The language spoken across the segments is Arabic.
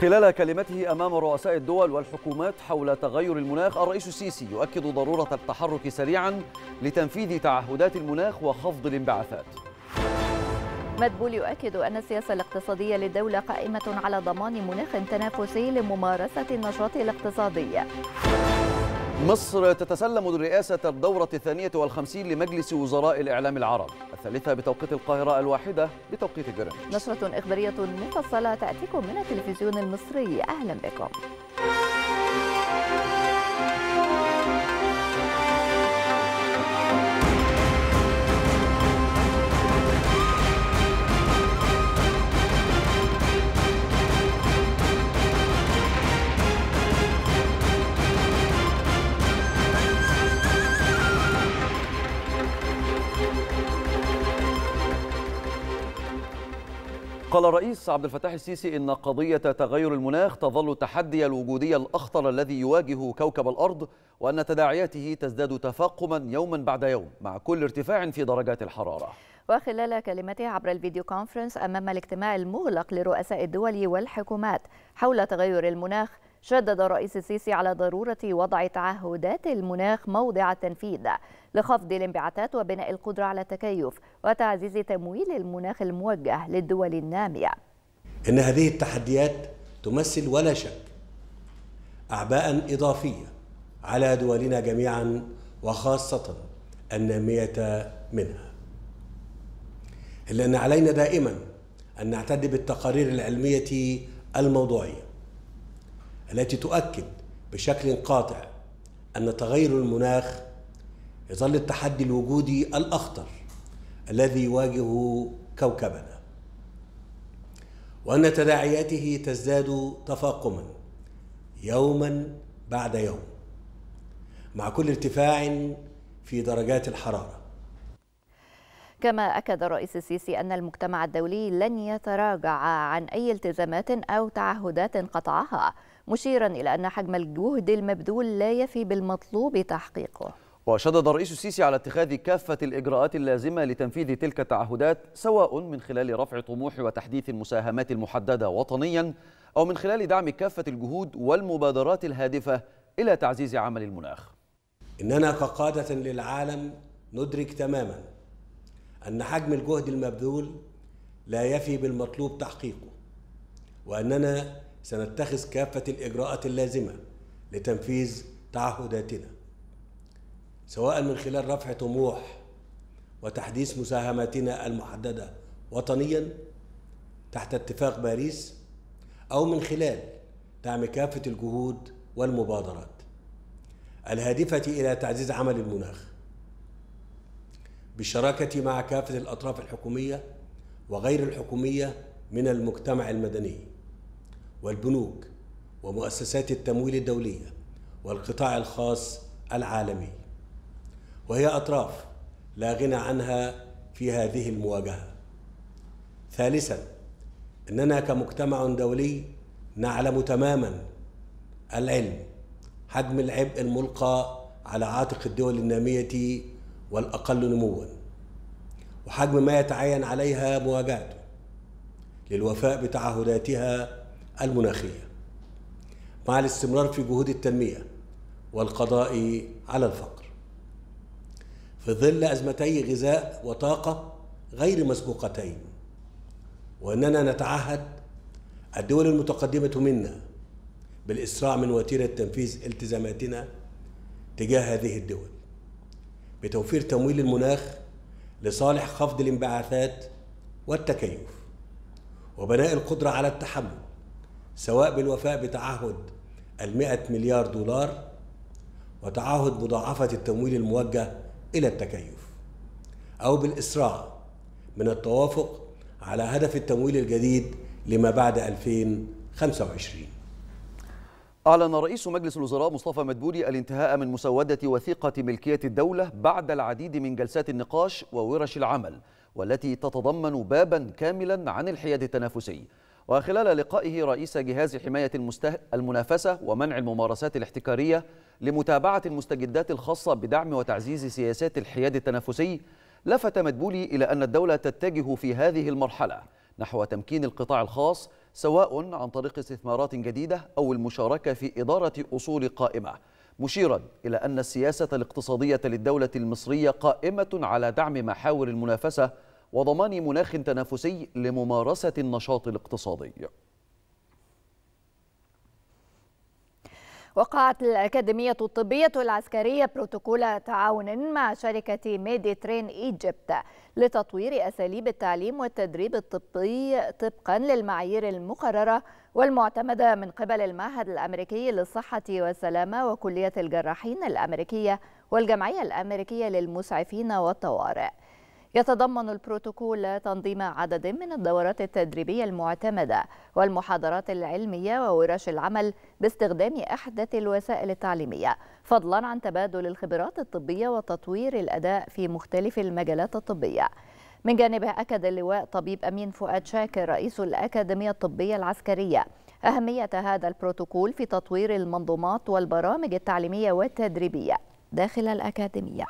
خلال كلمته أمام رؤساء الدول والحكومات حول تغير المناخ الرئيس السيسي يؤكد ضرورة التحرك سريعا لتنفيذ تعهدات المناخ وخفض الانبعاثات مدبول يؤكد أن السياسة الاقتصادية للدولة قائمة على ضمان مناخ تنافسي لممارسة النشاط الاقتصادي مصر تتسلم الرئاسة الدورة الثانية والخمسين لمجلس وزراء الإعلام العربي الثالثة بتوقيت القاهرة الواحدة بتوقيت جرينتش نشرة إخبارية مفصلة تأتيكم من التلفزيون المصري أهلا بكم قال الرئيس عبد الفتاح السيسي إن قضية تغير المناخ تظل التحدي الوجودي الأخطر الذي يواجه كوكب الأرض وأن تداعياته تزداد تفاقما يوما بعد يوم مع كل ارتفاع في درجات الحرارة وخلال كلمته عبر الفيديو كونفرنس أمام الاجتماع المغلق لرؤساء الدول والحكومات حول تغير المناخ شدد الرئيس السيسي على ضرورة وضع تعهدات المناخ موضع التنفيذ لخفض الانبعاثات وبناء القدرة على التكيف وتعزيز تمويل المناخ الموجه للدول النامية إن هذه التحديات تمثل ولا شك أعباء إضافية على دولنا جميعا وخاصة النامية منها إلا أن علينا دائما أن نعتد بالتقارير العلمية الموضوعية التي تؤكد بشكل قاطع أن تغير المناخ يظل التحدي الوجودي الأخطر الذي يواجه كوكبنا وأن تداعياته تزداد تفاقما يوما بعد يوم مع كل ارتفاع في درجات الحرارة كما أكد الرئيس السيسي أن المجتمع الدولي لن يتراجع عن أي التزامات أو تعهدات قطعها مشيرا إلى أن حجم الجهد المبذول لا يفي بالمطلوب تحقيقه وشدد الرئيس السيسي على اتخاذ كافة الإجراءات اللازمة لتنفيذ تلك التعهدات سواء من خلال رفع طموح وتحديث المساهمات المحددة وطنيا أو من خلال دعم كافة الجهود والمبادرات الهادفة إلى تعزيز عمل المناخ إننا كقادة للعالم ندرك تماما أن حجم الجهد المبذول لا يفي بالمطلوب تحقيقه وأننا سنتخذ كافة الإجراءات اللازمة لتنفيذ تعهداتنا سواء من خلال رفع طموح وتحديث مساهماتنا المحدده وطنيا تحت اتفاق باريس او من خلال دعم كافه الجهود والمبادرات الهادفه الى تعزيز عمل المناخ بالشراكه مع كافه الاطراف الحكوميه وغير الحكوميه من المجتمع المدني والبنوك ومؤسسات التمويل الدوليه والقطاع الخاص العالمي وهي أطراف لا غنى عنها في هذه المواجهة ثالثا أننا كمجتمع دولي نعلم تماما العلم حجم العبء الملقى على عاتق الدول النامية والأقل نموا وحجم ما يتعين عليها مواجهته للوفاء بتعهداتها المناخية مع الاستمرار في جهود التنمية والقضاء على الفقر في ظل أزمتي غذاء وطاقة غير مسبوقتين وأننا نتعهد الدول المتقدمة منا بالإسراع من وتيرة تنفيذ التزاماتنا تجاه هذه الدول بتوفير تمويل المناخ لصالح خفض الانبعاثات والتكيف وبناء القدرة على التحمل سواء بالوفاء بتعهد المئة مليار دولار وتعهد مضاعفة التمويل الموجه إلى التكيف أو بالإسراع من التوافق على هدف التمويل الجديد لما بعد 2025 أعلن رئيس مجلس الوزراء مصطفى مدبولي الانتهاء من مسودة وثيقة ملكية الدولة بعد العديد من جلسات النقاش وورش العمل والتي تتضمن بابا كاملا عن الحياد التنافسي وخلال لقائه رئيس جهاز حماية المسته... المنافسة ومنع الممارسات الاحتكارية لمتابعة المستجدات الخاصة بدعم وتعزيز سياسات الحياد التنافسي لفت مدبولي إلى أن الدولة تتجه في هذه المرحلة نحو تمكين القطاع الخاص سواء عن طريق استثمارات جديدة أو المشاركة في إدارة أصول قائمة مشيرا إلى أن السياسة الاقتصادية للدولة المصرية قائمة على دعم محاور المنافسة وضمان مناخ تنافسي لممارسة النشاط الاقتصادي وقعت الأكاديمية الطبية العسكرية بروتوكول تعاون مع شركة ميدي ترين إيجيبت لتطوير أساليب التعليم والتدريب الطبي طبقا للمعايير المقررة والمعتمدة من قبل المعهد الأمريكي للصحة والسلامة وكلية الجراحين الأمريكية والجمعية الأمريكية للمسعفين والطوارئ يتضمن البروتوكول تنظيم عدد من الدورات التدريبية المعتمدة والمحاضرات العلمية وورش العمل باستخدام أحدث الوسائل التعليمية فضلا عن تبادل الخبرات الطبية وتطوير الأداء في مختلف المجالات الطبية من جانبه أكد اللواء طبيب أمين فؤاد شاكر رئيس الأكاديمية الطبية العسكرية أهمية هذا البروتوكول في تطوير المنظومات والبرامج التعليمية والتدريبية داخل الأكاديمية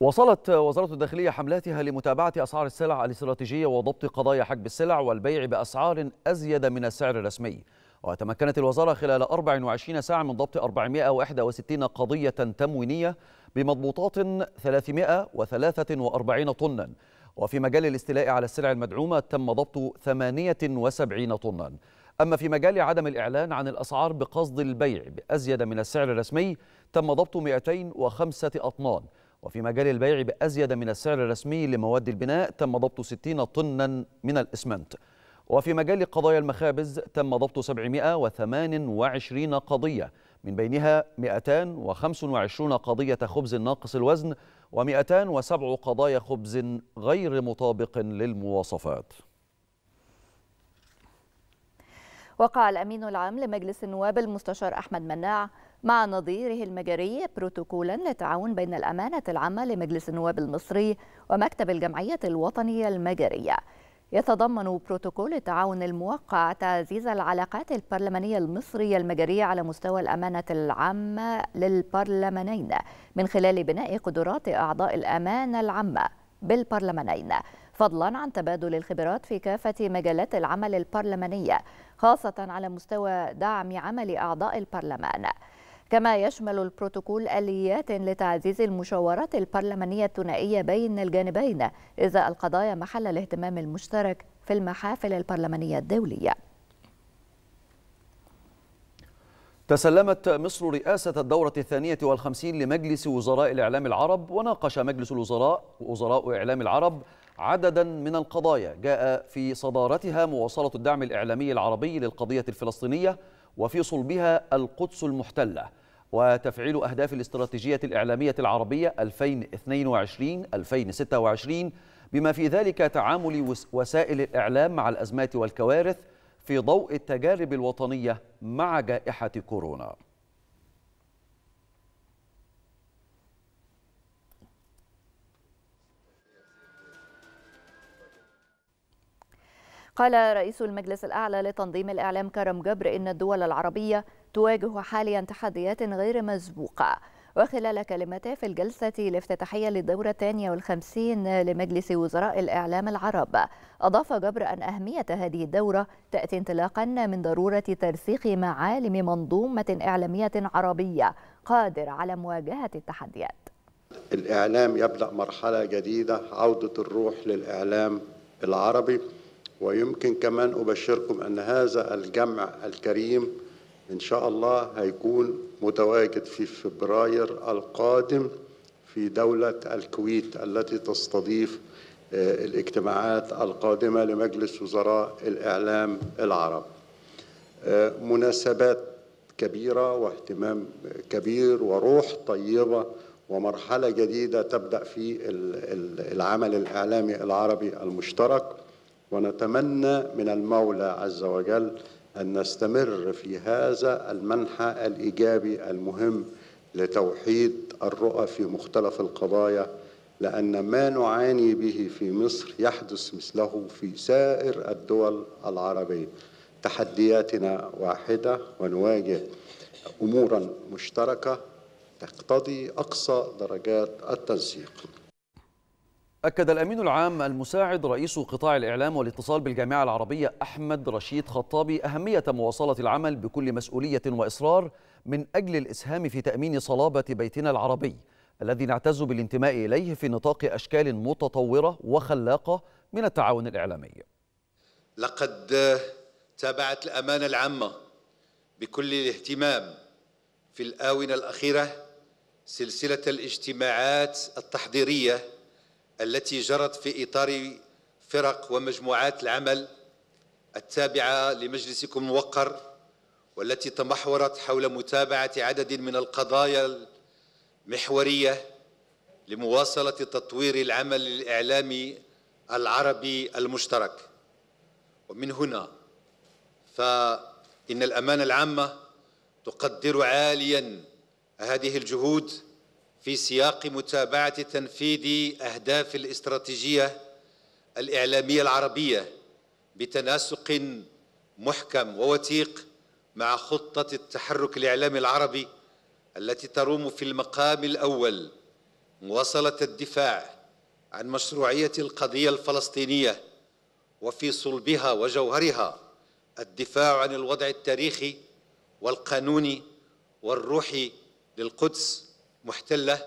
وصلت وزارة الداخلية حملاتها لمتابعة أسعار السلع الاستراتيجية وضبط قضايا حجب السلع والبيع بأسعار أزيد من السعر الرسمي وتمكنت الوزارة خلال 24 ساعة من ضبط 461 قضية تموينية بمضبوطات 343 طنا وفي مجال الاستيلاء على السلع المدعومة تم ضبط 78 طنا أما في مجال عدم الإعلان عن الأسعار بقصد البيع بأزيد من السعر الرسمي تم ضبط 205 أطنان وفي مجال البيع بأزيد من السعر الرسمي لمواد البناء تم ضبط 60 طنا من الإسمنت وفي مجال قضايا المخابز تم ضبط 728 قضية من بينها 225 قضية خبز ناقص الوزن و207 قضايا خبز غير مطابق للمواصفات وقع الأمين العام لمجلس النواب المستشار أحمد مناع مع نظيره المجري بروتوكولا للتعاون بين الأمانة العامة لمجلس النواب المصري ومكتب الجمعية الوطنية المجرية يتضمن بروتوكول التعاون الموقع تعزيز العلاقات البرلمانية المصرية المجرية على مستوى الأمانة العامة للبرلمانين من خلال بناء قدرات أعضاء الأمانة العامة بالبرلمانين فضلا عن تبادل الخبرات في كافة مجالات العمل البرلمانية خاصة على مستوى دعم عمل أعضاء البرلمان كما يشمل البروتوكول آليات لتعزيز المشاورات البرلمانية الثنائية بين الجانبين إذا القضايا محل الاهتمام المشترك في المحافل البرلمانية الدولية تسلمت مصر رئاسة الدورة الثانية والخمسين لمجلس وزراء الإعلام العرب وناقش مجلس الوزراء وزراء إعلام العرب عددا من القضايا جاء في صدارتها مواصلة الدعم الإعلامي العربي للقضية الفلسطينية وفي صلبها القدس المحتلة وتفعيل أهداف الاستراتيجية الإعلامية العربية 2022-2026 بما في ذلك تعامل وسائل الإعلام مع الأزمات والكوارث في ضوء التجارب الوطنية مع جائحة كورونا قال رئيس المجلس الأعلى لتنظيم الإعلام كرم جبر إن الدول العربية تواجه حاليا تحديات غير مسبوقة وخلال كلمته في الجلسة الافتتاحية للدورة الثانية والخمسين لمجلس وزراء الإعلام العرب أضاف جبر أن أهمية هذه الدورة تأتي انطلاقا من ضرورة ترسيخ معالم منظومة إعلامية عربية قادرة على مواجهة التحديات الإعلام يبدأ مرحلة جديدة عودة الروح للإعلام العربي ويمكن كمان أبشركم أن هذا الجمع الكريم إن شاء الله هيكون متواجد في فبراير القادم في دولة الكويت التي تستضيف آه، الاجتماعات القادمة لمجلس وزراء الإعلام العرب آه، مناسبات كبيرة واهتمام كبير وروح طيبة ومرحلة جديدة تبدأ في العمل الإعلامي العربي المشترك ونتمنى من المولى عز وجل أن نستمر في هذا المنحى الإيجابي المهم لتوحيد الرؤى في مختلف القضايا لأن ما نعاني به في مصر يحدث مثله في سائر الدول العربية تحدياتنا واحدة ونواجه أمورا مشتركة تقتضي أقصى درجات التنسيق أكد الأمين العام المساعد رئيس قطاع الإعلام والاتصال بالجامعة العربية أحمد رشيد خطابي أهمية مواصلة العمل بكل مسؤولية وإصرار من أجل الإسهام في تأمين صلابة بيتنا العربي الذي نعتز بالانتماء إليه في نطاق أشكال متطورة وخلاقة من التعاون الإعلامي لقد تابعت الأمانة العامة بكل الاهتمام في الآونة الأخيرة سلسلة الاجتماعات التحضيرية التي جرت في إطار فرق ومجموعات العمل التابعة لمجلسكم الموقر والتي تمحورت حول متابعة عدد من القضايا المحورية لمواصلة تطوير العمل الإعلامي العربي المشترك ومن هنا فإن الأمانة العامة تقدر عالياً هذه الجهود في سياق متابعة تنفيذ أهداف الاستراتيجية الإعلامية العربية بتناسق محكم ووثيق مع خطة التحرك الإعلامي العربي التي تروم في المقام الأول مواصلة الدفاع عن مشروعية القضية الفلسطينية وفي صلبها وجوهرها الدفاع عن الوضع التاريخي والقانوني والروحي للقدس محتله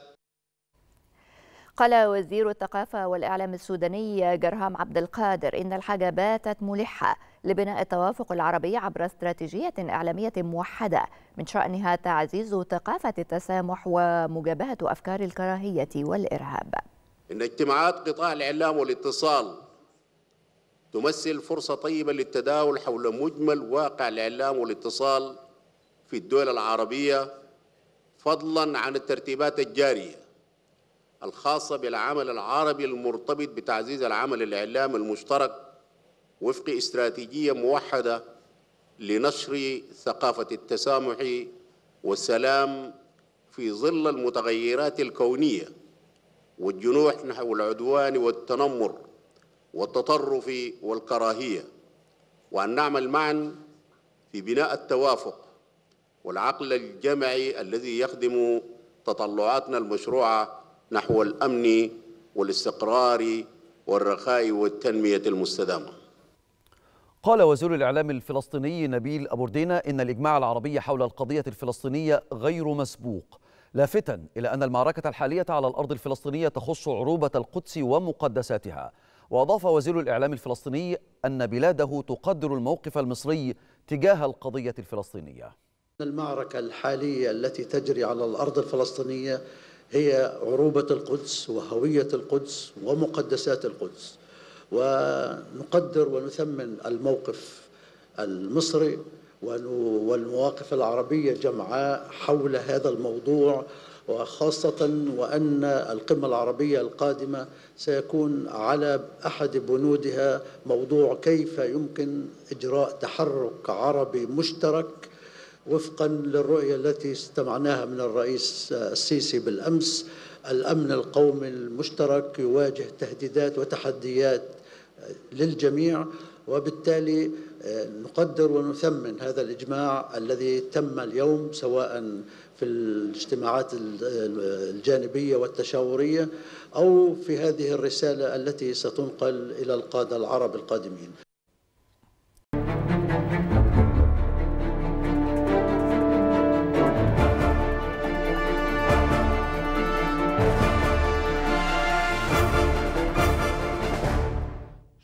قال وزير الثقافة والإعلام السوداني جرهام عبد القادر إن الحاجة باتت ملحة لبناء التوافق العربي عبر استراتيجية إعلامية موحدة من شأنها تعزيز ثقافة التسامح ومجابهة أفكار الكراهية والإرهاب إن اجتماعات قطاع الإعلام والاتصال تمثل فرصة طيبة للتداول حول مجمل واقع الإعلام والاتصال في الدول العربية فضلا عن الترتيبات الجارية الخاصة بالعمل العربي المرتبط بتعزيز العمل الإعلامي المشترك وفق استراتيجية موحدة لنشر ثقافة التسامح والسلام في ظل المتغيرات الكونية والجنوح نحو العدوان والتنمر والتطرف والكراهية وأن نعمل معا في بناء التوافق والعقل الجمعي الذي يخدم تطلعاتنا المشروعة نحو الأمن والاستقرار والرخاء والتنمية المستدامة قال وزير الإعلام الفلسطيني نبيل أبو إن الإجماع العربي حول القضية الفلسطينية غير مسبوق لافتا إلى أن المعركة الحالية على الأرض الفلسطينية تخص عروبة القدس ومقدساتها وأضاف وزير الإعلام الفلسطيني أن بلاده تقدر الموقف المصري تجاه القضية الفلسطينية المعركة الحالية التي تجري على الأرض الفلسطينية هي عروبة القدس وهوية القدس ومقدسات القدس ونقدر ونثمن الموقف المصري والمواقف العربية جمعاء حول هذا الموضوع وخاصة وأن القمة العربية القادمة سيكون على أحد بنودها موضوع كيف يمكن إجراء تحرك عربي مشترك وفقا للرؤية التي استمعناها من الرئيس السيسي بالأمس الأمن القومي المشترك يواجه تهديدات وتحديات للجميع وبالتالي آه، نقدر ونثمن هذا الإجماع الذي تم اليوم سواء في الاجتماعات الجانبية والتشاورية أو في هذه الرسالة التي ستنقل إلى القادة العرب القادمين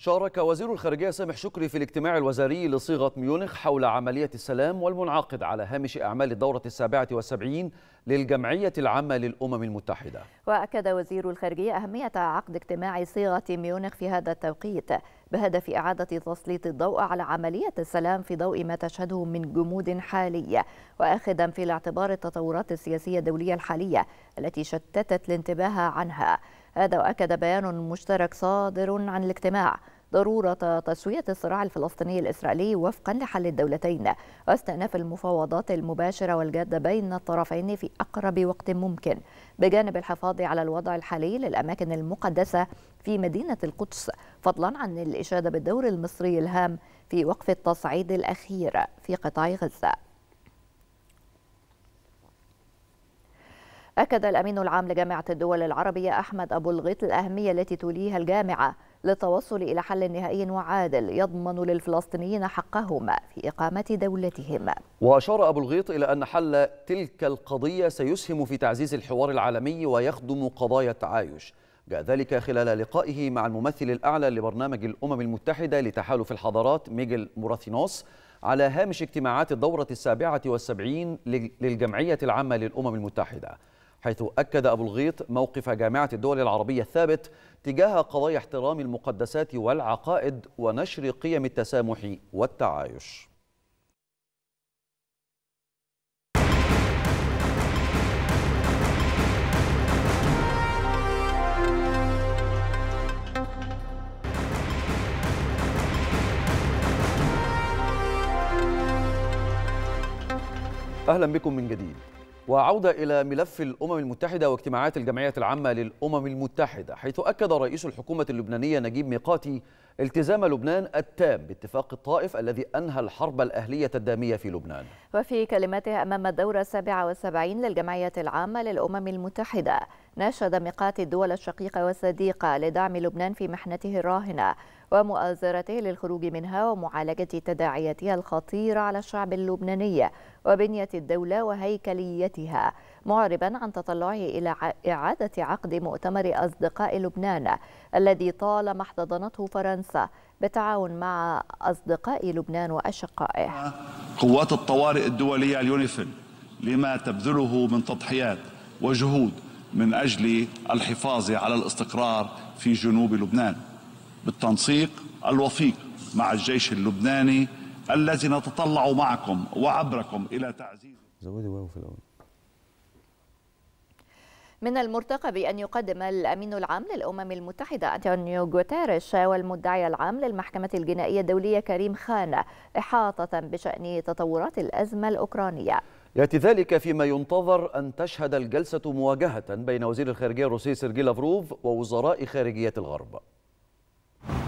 شارك وزير الخارجية سامح شكري في الاجتماع الوزاري لصيغة ميونخ حول عملية السلام والمنعقد على هامش أعمال الدورة السابعة والسبعين للجمعية العامة للأمم المتحدة وأكد وزير الخارجية أهمية عقد اجتماع صيغة ميونخ في هذا التوقيت بهدف إعادة تسليط الضوء على عملية السلام في ضوء ما تشهده من جمود حالية وأخذا في الاعتبار التطورات السياسية الدولية الحالية التي شتتت الانتباه عنها هذا وأكد بيان مشترك صادر عن الاجتماع ضرورة تسوية الصراع الفلسطيني الإسرائيلي وفقا لحل الدولتين واستئناف المفاوضات المباشرة والجادة بين الطرفين في أقرب وقت ممكن بجانب الحفاظ على الوضع الحالي للأماكن المقدسة في مدينة القدس فضلا عن الإشادة بالدور المصري الهام في وقف التصعيد الأخير في قطاع غزة أكد الأمين العام لجامعة الدول العربية أحمد أبو الغيط الأهمية التي توليها الجامعة للتوصل إلى حل نهائي وعادل يضمن للفلسطينيين حقهم في إقامة دولتهم وأشار أبو الغيط إلى أن حل تلك القضية سيسهم في تعزيز الحوار العالمي ويخدم قضايا التعايش جاء ذلك خلال لقائه مع الممثل الأعلى لبرنامج الأمم المتحدة لتحالف الحضارات ميجل موراثينوس على هامش اجتماعات الدورة السابعة والسبعين للجمعية العامة للأمم المتحدة حيث أكد أبو الغيط موقف جامعة الدول العربية الثابت تجاه قضايا احترام المقدسات والعقائد ونشر قيم التسامح والتعايش أهلا بكم من جديد وعودة إلى ملف الأمم المتحدة واجتماعات الجمعية العامة للأمم المتحدة حيث أكد رئيس الحكومة اللبنانية نجيب ميقاتي التزام لبنان التام باتفاق الطائف الذي أنهى الحرب الأهلية الدامية في لبنان وفي كلمته أمام الدورة 77 للجمعية العامة للأمم المتحدة ناشد ميقاتي الدول الشقيقة والصديقة لدعم لبنان في محنته الراهنة ومؤازرته للخروج منها ومعالجة تداعياتها الخطيرة على الشعب اللبناني وبنية الدولة وهيكليتها معربا عن تطلعه إلى إعادة عقد مؤتمر أصدقاء لبنان الذي طالما احتضنته فرنسا بالتعاون مع أصدقاء لبنان وأشقائه قوات الطوارئ الدولية اليونيفل لما تبذله من تضحيات وجهود من أجل الحفاظ على الاستقرار في جنوب لبنان بالتنسيق الوثيق مع الجيش اللبناني الذي نتطلع معكم وعبركم إلى تعزيز زودي واو في الأول من المرتقب أن يقدم الأمين العام للأمم المتحدة أنتونيو غوتيريش والمدعي العام للمحكمة الجنائية الدولية كريم خان إحاطة بشأن تطورات الأزمة الأوكرانية يأتي ذلك فيما ينتظر أن تشهد الجلسة مواجهة بين وزير الخارجية الروسي سيرجي لافروف ووزراء خارجية الغرب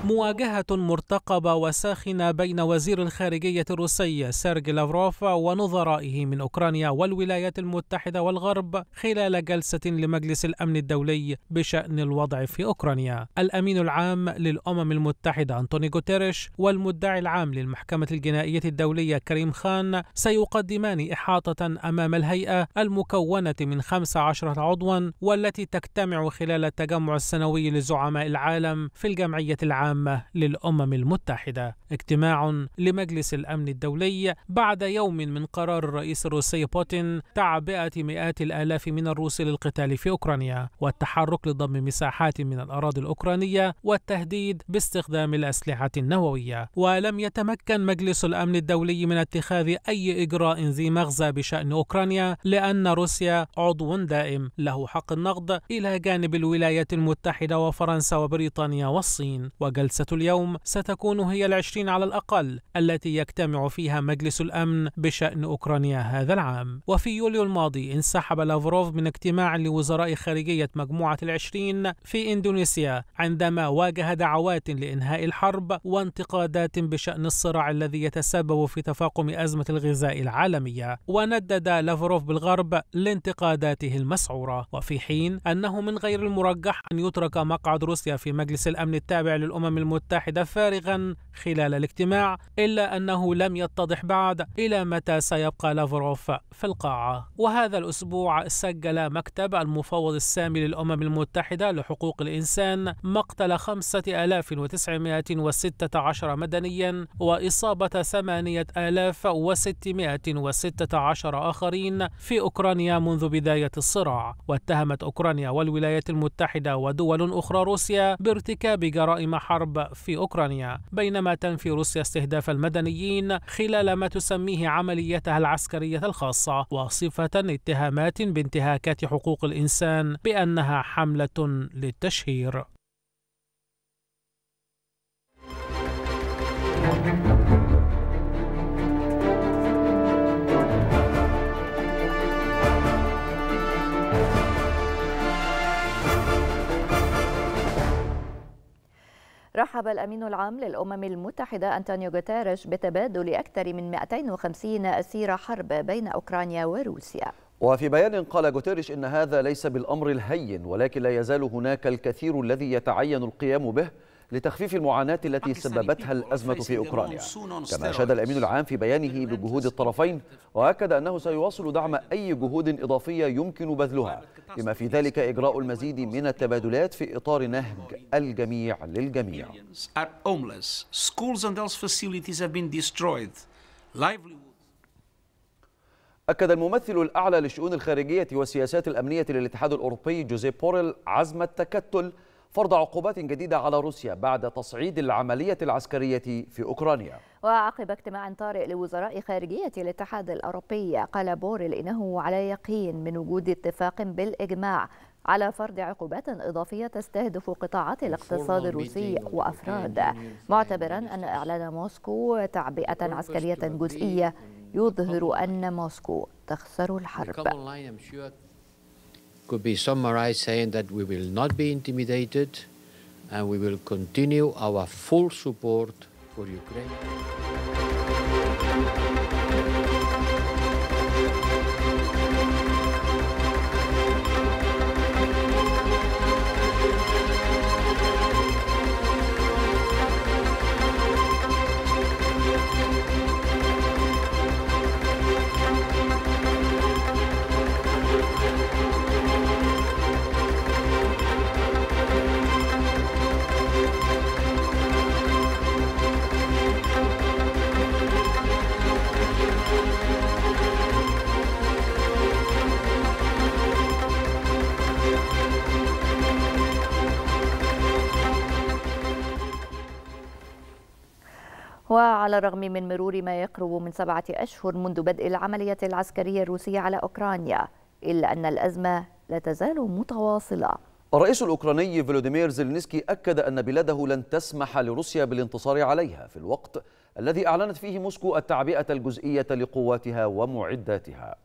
مواجهة مرتقبة وساخنة بين وزير الخارجية الروسي سيرجي لافروف ونظرائه من أوكرانيا والولايات المتحدة والغرب خلال جلسة لمجلس الأمن الدولي بشأن الوضع في أوكرانيا الأمين العام للأمم المتحدة أنطوني غوتيريش والمدعي العام للمحكمة الجنائية الدولية كريم خان سيقدمان إحاطة أمام الهيئة المكونة من 15 عضوا والتي تجتمع خلال التجمع السنوي لزعماء العالم في الجمعية العامة للأمم المتحدة اجتماع لمجلس الأمن الدولي بعد يوم من قرار الرئيس الروسي بوتين تعبئة مئات الآلاف من الروس للقتال في أوكرانيا والتحرك لضم مساحات من الأراضي الأوكرانية والتهديد باستخدام الأسلحة النووية ولم يتمكن مجلس الأمن الدولي من اتخاذ أي إجراء ذي مغزى بشأن أوكرانيا لأن روسيا عضو دائم له حق النقد إلى جانب الولايات المتحدة وفرنسا وبريطانيا والصين وجلسة اليوم ستكون هي العشرين على الأقل التي يجتمع فيها مجلس الأمن بشأن أوكرانيا هذا العام وفي يوليو الماضي انسحب لافروف من اجتماع لوزراء خارجية مجموعة العشرين في إندونيسيا عندما واجه دعوات لإنهاء الحرب وانتقادات بشأن الصراع الذي يتسبب في تفاقم أزمة الغذاء العالمية وندد لافروف بالغرب لانتقاداته المسعورة وفي حين أنه من غير المرجح أن يترك مقعد روسيا في مجلس الأمن التابع للأمم المتحدة فارغا خلال الاجتماع إلا أنه لم يتضح بعد إلى متى سيبقى لافروف في القاعة وهذا الأسبوع سجل مكتب المفوض السامي للأمم المتحدة لحقوق الإنسان مقتل 5916 مدنيا وإصابة 8616 آخرين في أوكرانيا منذ بداية الصراع واتهمت أوكرانيا والولايات المتحدة ودول أخرى روسيا بارتكاب جرائم جرائم حرب في أوكرانيا بينما تنفي روسيا استهداف المدنيين خلال ما تسميه عمليتها العسكرية الخاصة واصفة اتهامات بانتهاكات حقوق الإنسان بأنها حملة للتشهير رحب الأمين العام للأمم المتحدة أنتونيو غوتيريش بتبادل أكثر من 250 أسير حرب بين أوكرانيا وروسيا وفي بيان قال غوتيريش إن هذا ليس بالأمر الهين ولكن لا يزال هناك الكثير الذي يتعين القيام به لتخفيف المعاناة التي سببتها الأزمة في أوكرانيا كما أشاد الأمين العام في بيانه بجهود الطرفين وأكد أنه سيواصل دعم أي جهود إضافية يمكن بذلها بما في ذلك إجراء المزيد من التبادلات في إطار نهج الجميع للجميع أكد الممثل الأعلى للشؤون الخارجية والسياسات الأمنية للاتحاد الأوروبي جوزيف بوريل عزم التكتل فرض عقوبات جديدة على روسيا بعد تصعيد العملية العسكرية في أوكرانيا وعقب اجتماع طارئ لوزراء خارجية الاتحاد الأوروبي قال بوريل إنه على يقين من وجود اتفاق بالإجماع على فرض عقوبات إضافية تستهدف قطاعات الاقتصاد الروسي وأفراد معتبرا أن إعلان موسكو تعبئة عسكرية جزئية يظهر أن موسكو تخسر الحرب could be summarized saying that we will not be intimidated and we will continue our full support for Ukraine. على الرغم من مرور ما يقرب من سبعة أشهر منذ بدء العملية العسكرية الروسية على أوكرانيا إلا أن الأزمة لا تزال متواصلة الرئيس الأوكراني فلوديمير زيلنسكي أكد أن بلاده لن تسمح لروسيا بالانتصار عليها في الوقت الذي أعلنت فيه موسكو التعبئة الجزئية لقواتها ومعداتها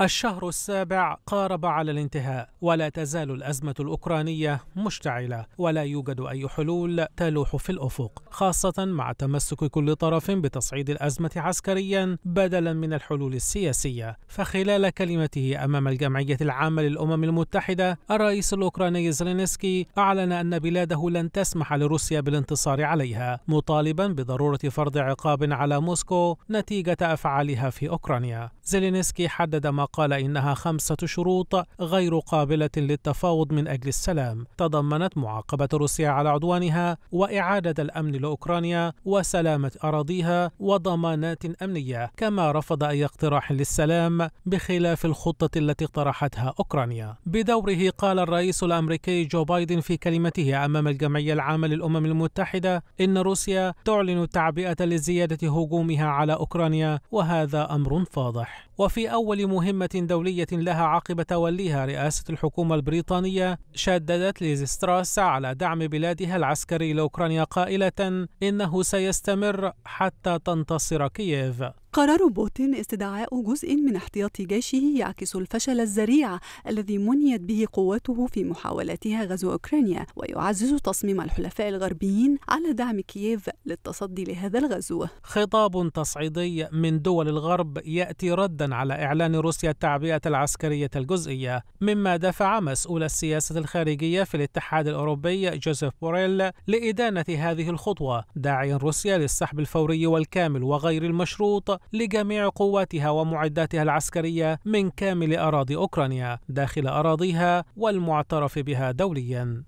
الشهر السابع قارب على الانتهاء ولا تزال الأزمة الأوكرانية مشتعلة ولا يوجد أي حلول تلوح في الأفق خاصة مع تمسك كل طرف بتصعيد الأزمة عسكريا بدلا من الحلول السياسية فخلال كلمته أمام الجمعية العامة للأمم المتحدة الرئيس الأوكراني زلينسكي أعلن أن بلاده لن تسمح لروسيا بالانتصار عليها مطالبا بضرورة فرض عقاب على موسكو نتيجة أفعالها في أوكرانيا زلينسكي حدد ما وقال إنها خمسة شروط غير قابلة للتفاوض من أجل السلام تضمنت معاقبة روسيا على عدوانها وإعادة الأمن لأوكرانيا وسلامة أراضيها وضمانات أمنية كما رفض أي اقتراح للسلام بخلاف الخطة التي اقترحتها أوكرانيا بدوره قال الرئيس الأمريكي جو بايدن في كلمته أمام الجمعية العامة للأمم المتحدة إن روسيا تعلن التعبئة لزيادة هجومها على أوكرانيا وهذا أمر فاضح وفي أول مهمة مهمة دولية لها عقب توليها رئاسة الحكومة البريطانية شددت ليزستراس ستراس على دعم بلادها العسكري لأوكرانيا قائلة إنه سيستمر حتى تنتصر كييف قرار بوتين استدعاء جزء من احتياط جيشه يعكس الفشل الذريع الذي منيت به قواته في محاولاتها غزو أوكرانيا ويعزز تصميم الحلفاء الغربيين على دعم كييف للتصدي لهذا الغزو خطاب تصعيدي من دول الغرب يأتي ردا على إعلان روسيا التعبئة العسكرية الجزئية مما دفع مسؤول السياسة الخارجية في الاتحاد الأوروبي جوزيف بوريل لإدانة هذه الخطوة داعيا روسيا للسحب الفوري والكامل وغير المشروط لجميع قواتها ومعداتها العسكرية من كامل أراضي أوكرانيا داخل أراضيها والمعترف بها دولياً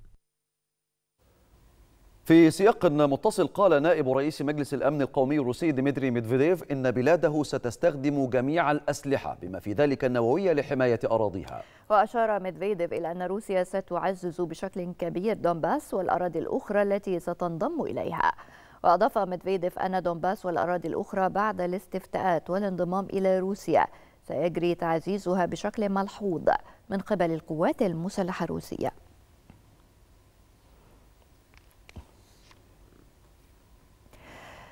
في سياق متصل قال نائب رئيس مجلس الأمن القومي الروسي ديمتري ميدفيديف إن بلاده ستستخدم جميع الأسلحة بما في ذلك النووية لحماية أراضيها وأشار ميدفيديف إلى أن روسيا ستعزز بشكل كبير دونباس والأراضي الأخرى التي ستنضم إليها وأضاف ميدفيديف أن دونباس والأراضي الأخرى بعد الاستفتاءات والانضمام إلى روسيا سيجري تعزيزها بشكل ملحوظ من قبل القوات المسلحة الروسية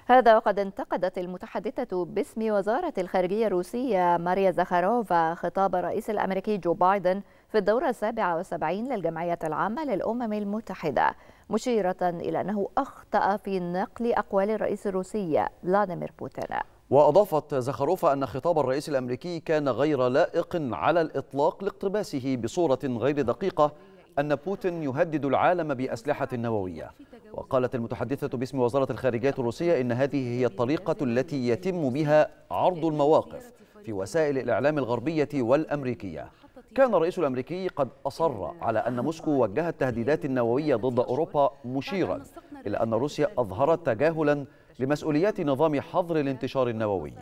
هذا وقد انتقدت المتحدثة باسم وزارة الخارجية الروسية ماريا زخاروفا خطاب الرئيس الأمريكي جو بايدن في الدورة السابعة والسبعين للجمعية العامة للأمم المتحدة مشيرة إلى أنه أخطأ في نقل أقوال الرئيس الروسي فلاديمير بوتين وأضافت زخروفا أن خطاب الرئيس الأمريكي كان غير لائق على الإطلاق لاقتباسه بصورة غير دقيقة أن بوتين يهدد العالم بأسلحة نووية وقالت المتحدثة باسم وزارة الخارجية الروسية إن هذه هي الطريقة التي يتم بها عرض المواقف في وسائل الإعلام الغربية والأمريكية كان الرئيس الأمريكي قد أصر على أن موسكو وجهت تهديدات نووية ضد أوروبا مشيرا إلى أن روسيا أظهرت تجاهلا لمسؤوليات نظام حظر الانتشار النووي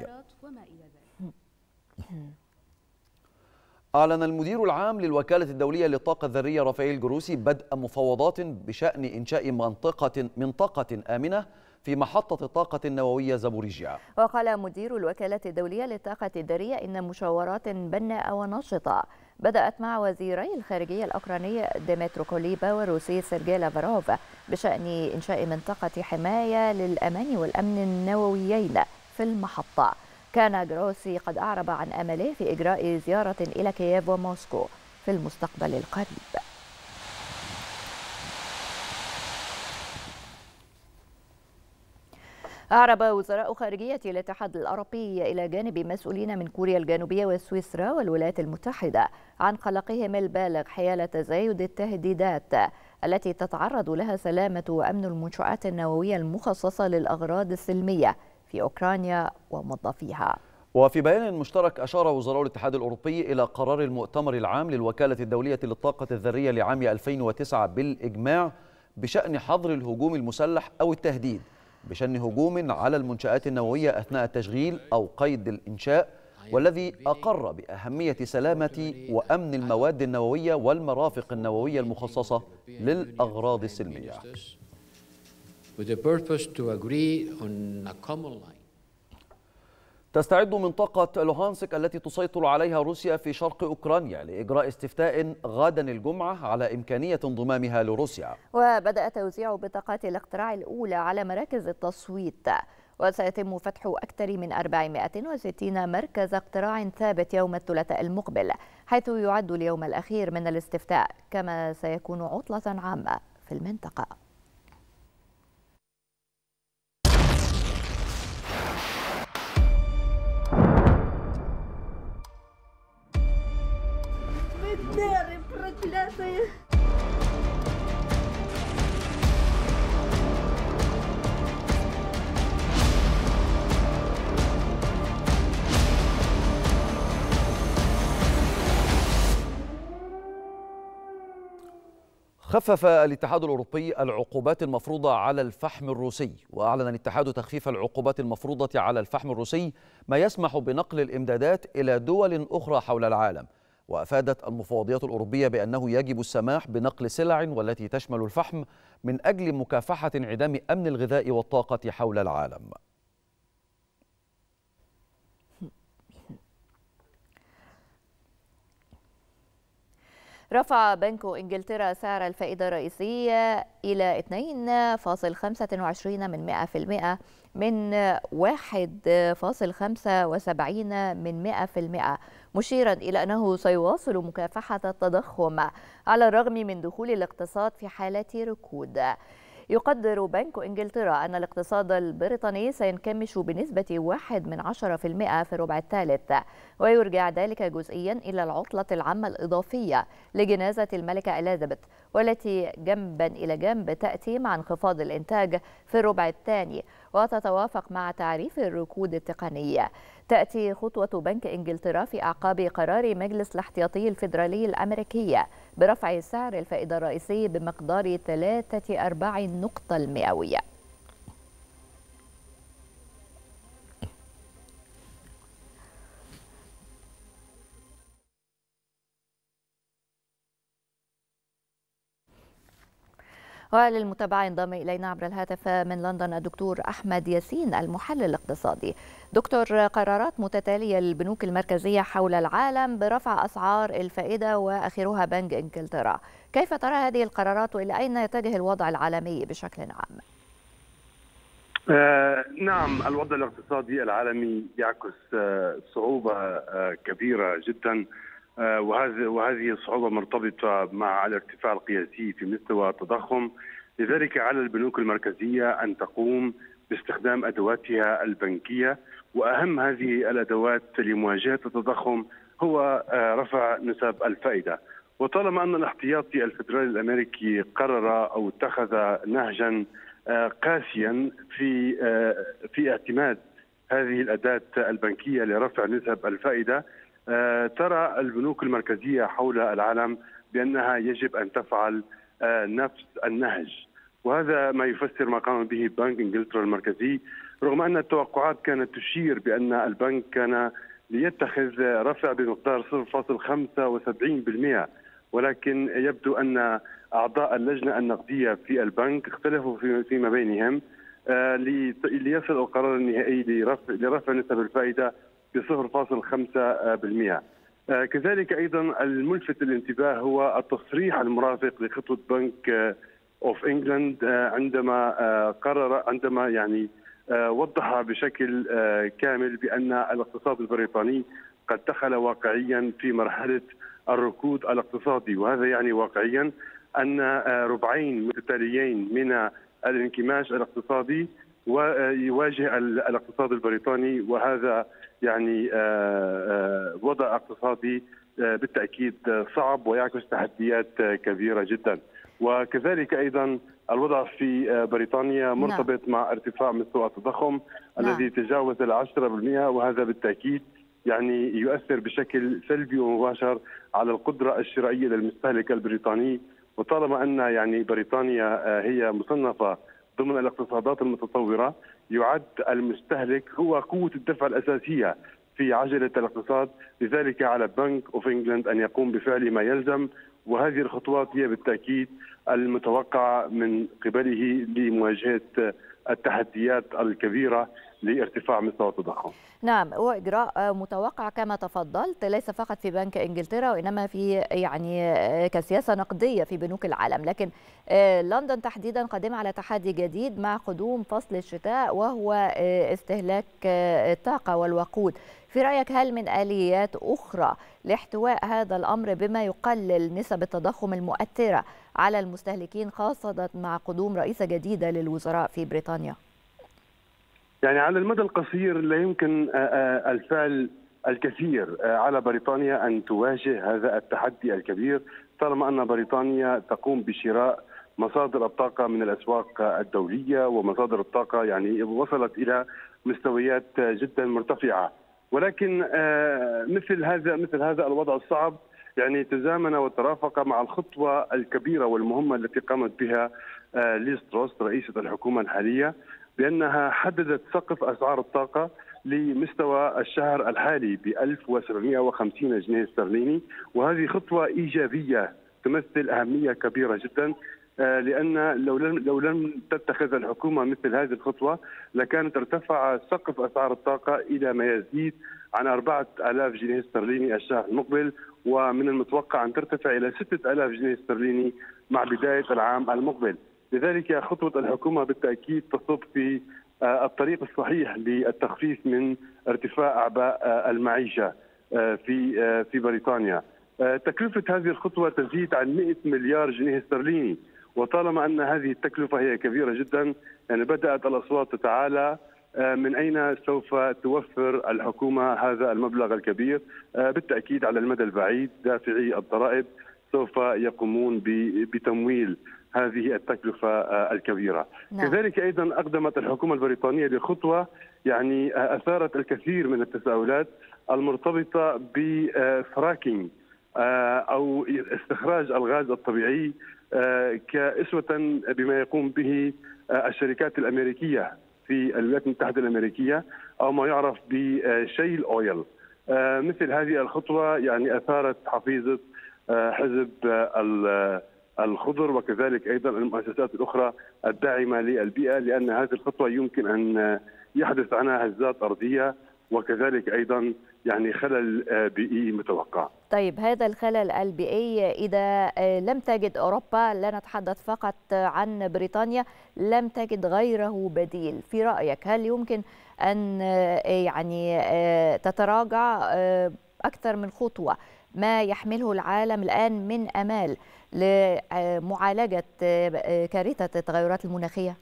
أعلن المدير العام للوكالة الدولية للطاقة الذرية رافائيل جروسي بدء مفاوضات بشأن إنشاء منطقة منطقة آمنة في محطة الطاقة النووية زابوريجيا وقال مدير الوكالة الدولية للطاقة الذرية إن مشاورات بناءة ونشطة بدأت مع وزيري الخارجية الأوكرانية ديمترو كوليبا والروسي سيرجي لافروف بشأن إنشاء منطقة حماية للأمان والأمن النوويين في المحطة كان جروسي قد أعرب عن أمله في إجراء زيارة إلى كييف وموسكو في المستقبل القريب أعرب وزراء خارجية الاتحاد الأوروبي إلى جانب مسؤولين من كوريا الجنوبية وسويسرا والولايات المتحدة عن قلقهم البالغ حيال تزايد التهديدات التي تتعرض لها سلامة وأمن المنشآت النووية المخصصة للأغراض السلمية في أوكرانيا وموظفيها وفي بيان مشترك أشار وزراء الاتحاد الأوروبي إلى قرار المؤتمر العام للوكالة الدولية للطاقة الذرية لعام 2009 بالإجماع بشأن حظر الهجوم المسلح أو التهديد بشن هجوم على المنشآت النووية أثناء التشغيل أو قيد الإنشاء والذي أقر بأهمية سلامة وأمن المواد النووية والمرافق النووية المخصصة للأغراض السلمية. تستعد منطقة لوهانسك التي تسيطر عليها روسيا في شرق أوكرانيا لإجراء استفتاء غدا الجمعة على إمكانية انضمامها لروسيا وبدأ توزيع بطاقات الاقتراع الأولى على مراكز التصويت وسيتم فتح أكثر من 460 مركز اقتراع ثابت يوم الثلاثاء المقبل حيث يعد اليوم الأخير من الاستفتاء كما سيكون عطلة عامة في المنطقة خفف الاتحاد الاوروبي العقوبات المفروضه على الفحم الروسي واعلن الاتحاد تخفيف العقوبات المفروضه على الفحم الروسي ما يسمح بنقل الامدادات الى دول اخرى حول العالم وأفادت المفوضيات الأوروبية بأنه يجب السماح بنقل سلع والتي تشمل الفحم من أجل مكافحة انعدام أمن الغذاء والطاقة حول العالم رفع بنك إنجلترا سعر الفائدة الرئيسية إلى 2.25 من 100% من 1.75 من 100% مشيرا إلى أنه سيواصل مكافحة التضخم على الرغم من دخول الاقتصاد في حالة ركود يقدر بنك إنجلترا أن الاقتصاد البريطاني سينكمش بنسبة واحد من عشرة في المئة في الربع الثالث ويرجع ذلك جزئيا إلى العطلة العامة الإضافية لجنازة الملكة إليزابيث والتي جنبا إلى جنب تأتي مع انخفاض الإنتاج في الربع الثاني وتتوافق مع تعريف الركود التقني تأتي خطوة بنك إنجلترا في أعقاب قرار مجلس الاحتياطي الفيدرالي الأمريكي برفع سعر الفائدة الرئيسي بمقدار ثلاثة أرباع النقطة المئوية وللمتابعة ينضم إلينا عبر الهاتف من لندن الدكتور أحمد ياسين المحلل الاقتصادي دكتور قرارات متتالية للبنوك المركزية حول العالم برفع أسعار الفائدة وأخرها بنك إنجلترا كيف ترى هذه القرارات وإلى أين يتجه الوضع العالمي بشكل عام؟ آه نعم الوضع الاقتصادي العالمي يعكس آه صعوبة آه كبيرة جدا آه، وهذه وهذه الصعوبة مرتبطة مع الارتفاع القياسي في مستوى التضخم لذلك على البنوك المركزية أن تقوم باستخدام أدواتها البنكية وأهم هذه الأدوات لمواجهة التضخم هو آه، رفع نسب الفائدة وطالما أن الاحتياطي الفدرالي الأمريكي قرر أو اتخذ نهجا آه، قاسيا في في اعتماد هذه الأداة البنكية لرفع نسب الفائدة آه، ترى البنوك المركزيه حول العالم بانها يجب ان تفعل آه، نفس النهج وهذا ما يفسر ما قام به بنك انجلترا المركزي رغم ان التوقعات كانت تشير بان البنك كان ليتخذ رفع بمقدار 0.75% ولكن يبدو ان اعضاء اللجنه النقديه في البنك اختلفوا فيما بينهم آه، ليصل القرار النهائي لرفع نسب الفائده ب 0.5% آه، كذلك ايضا الملفت للانتباه هو التصريح المرافق لخطوه بنك اوف آه، انجلاند آه، عندما قرر عندما يعني وضح بشكل كامل بان الاقتصاد البريطاني قد دخل واقعيا في مرحله الركود الاقتصادي وهذا يعني واقعيا ان ربعين متتاليين من الانكماش الاقتصادي ويواجه الاقتصاد البريطاني وهذا يعني آه، آه، وضع اقتصادي آه، بالتاكيد صعب ويعكس تحديات كبيره جدا وكذلك ايضا الوضع في بريطانيا نعم. مرتبط نعم. مع ارتفاع مستوى التضخم نعم. الذي تجاوز ال 10% وهذا بالتأكيد يعني يؤثر بشكل سلبي ومباشر على القدرة الشرائية للمستهلك البريطاني وطالما أن يعني بريطانيا هي مصنفة ضمن الاقتصادات المتطورة يعد المستهلك هو قوة الدفع الأساسية في عجلة الاقتصاد لذلك على بنك اوف انجلند أن يقوم بفعل ما يلزم وهذه الخطوات هي بالتأكيد المتوقعة من قبله لمواجهة التحديات الكبيرة لارتفاع مستوى التضخم نعم واجراء متوقع كما تفضلت ليس فقط في بنك انجلترا وانما في يعني كسياسه نقديه في بنوك العالم لكن لندن تحديدا قادمه على تحدي جديد مع قدوم فصل الشتاء وهو استهلاك الطاقه والوقود في رايك هل من اليات اخرى لاحتواء هذا الامر بما يقلل نسب التضخم المؤثره على المستهلكين خاصه مع قدوم رئيسه جديده للوزراء في بريطانيا يعني على المدى القصير لا يمكن آه، آه، الفعل الكثير آه، على بريطانيا ان تواجه هذا التحدي الكبير طالما ان بريطانيا تقوم بشراء مصادر الطاقه من الاسواق الدوليه ومصادر الطاقه يعني وصلت الى مستويات جدا مرتفعه ولكن مثل هذا مثل هذا الوضع الصعب يعني تزامن وترافق مع الخطوه الكبيره والمهمه التي قامت بها ليز رئيسه الحكومه الحاليه بانها حددت سقف اسعار الطاقه لمستوى الشهر الحالي ب 1750 جنيه استرليني وهذه خطوه ايجابيه تمثل اهميه كبيره جدا آه، لان لو لم لو لم تتخذ الحكومه مثل هذه الخطوه لكانت ارتفع سقف اسعار الطاقه الى ما يزيد عن 4000 جنيه استرليني الشهر المقبل ومن المتوقع ان ترتفع الى 6000 جنيه استرليني مع بدايه العام المقبل. لذلك خطوة الحكومة بالتأكيد تصب في آه، الطريق الصحيح للتخفيف من ارتفاع أعباء آه، المعيشة آه، في في بريطانيا. تكلفة هذه الخطوة تزيد عن 100 مليار جنيه استرليني وطالما أن هذه التكلفة هي كبيرة جدا يعني بدأت الأصوات تتعالى من أين سوف توفر الحكومة هذا المبلغ الكبير بالتأكيد على المدى البعيد دافعي الضرائب سوف يقومون بتمويل هذه التكلفة آه، الكبيرة نعم. كذلك أيضا أقدمت الحكومة البريطانية بخطوة يعني آه، أثارت الكثير من التساؤلات المرتبطة بفراكينج آه، أو استخراج الغاز الطبيعي كأسوة بما يقوم به الشركات الأمريكية في الولايات المتحدة الأمريكية أو ما يعرف بشيل أويل مثل هذه الخطوة يعني أثارت حفيظة حزب الخضر وكذلك ايضا المؤسسات الاخرى الداعمه للبيئه لان هذه الخطوه يمكن ان يحدث عنها هزات ارضيه وكذلك ايضا يعني خلل بيئي متوقع. طيب هذا الخلل البيئي اذا آه، لم تجد اوروبا لا نتحدث فقط عن بريطانيا لم تجد غيره بديل في رايك هل يمكن ان آه، يعني آه، تتراجع اكثر من خطوه ما يحمله العالم الان من امال لمعالجه آه، كارثه التغيرات المناخيه؟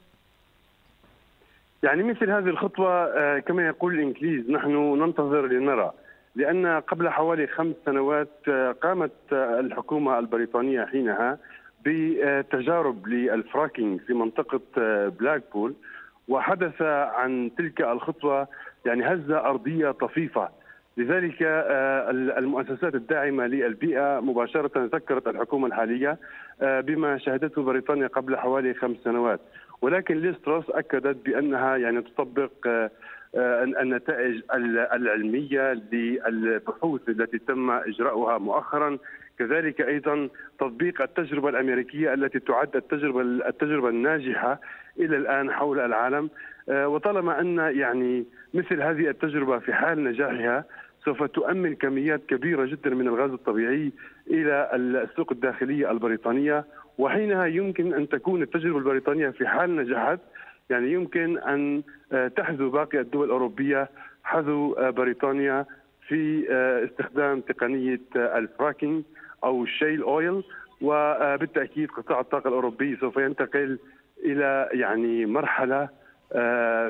يعني مثل هذه الخطوه آه، كما يقول الانجليز نحن ننتظر لنرى لان قبل حوالي خمس سنوات آه، قامت الحكومه البريطانيه حينها بتجارب للفراكينج في منطقه بلاكبول وحدث عن تلك الخطوه يعني هزه ارضيه طفيفه لذلك آه، المؤسسات الداعمه للبيئه مباشره ذكرت الحكومه الحاليه آه، بما شهدته بريطانيا قبل حوالي خمس سنوات ولكن ليستروس اكدت بانها يعني تطبق آه، النتائج العلميه للبحوث التي تم اجراؤها مؤخرا كذلك ايضا تطبيق التجربه الامريكيه التي تعد التجربه التجربه الناجحه الى الان حول العالم وطالما ان يعني مثل هذه التجربه في حال نجاحها سوف تؤمن كميات كبيره جدا من الغاز الطبيعي الى السوق الداخليه البريطانيه وحينها يمكن ان تكون التجربه البريطانيه في حال نجحت يعني يمكن ان آه، تحذو باقي الدول الاوروبيه حذو آه، بريطانيا في آه، استخدام تقنيه الفراكينج او الشيل اويل وبالتاكيد قطاع الطاقه الاوروبي سوف ينتقل الى يعني مرحله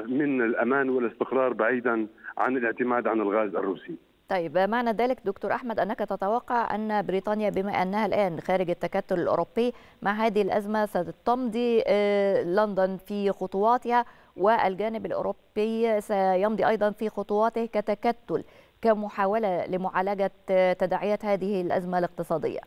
من الامان والاستقرار بعيدا عن الاعتماد عن الغاز الروسي طيب معنى ذلك دكتور أحمد أنك تتوقع أن بريطانيا بما أنها الآن خارج التكتل الأوروبي مع هذه الأزمة ستمضي آه، لندن في خطواتها والجانب الأوروبي سيمضي أيضا في خطواته كتكتل كمحاولة لمعالجة تداعيات هذه الأزمة الاقتصادية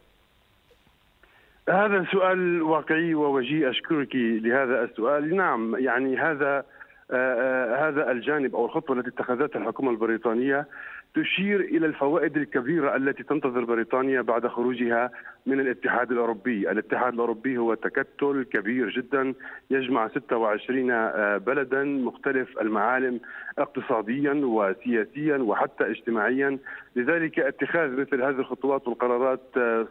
هذا سؤال واقعي ووجيه أشكرك لهذا السؤال نعم يعني هذا آه، آه، هذا الجانب أو الخطوة التي اتخذتها الحكومة البريطانية تشير الى الفوائد الكبيره التي تنتظر بريطانيا بعد خروجها من الاتحاد الاوروبي، الاتحاد الاوروبي هو تكتل كبير جدا يجمع 26 آه، بلدا مختلف المعالم اقتصاديا وسياسيا وحتى اجتماعيا، لذلك اتخاذ مثل هذه الخطوات والقرارات آه،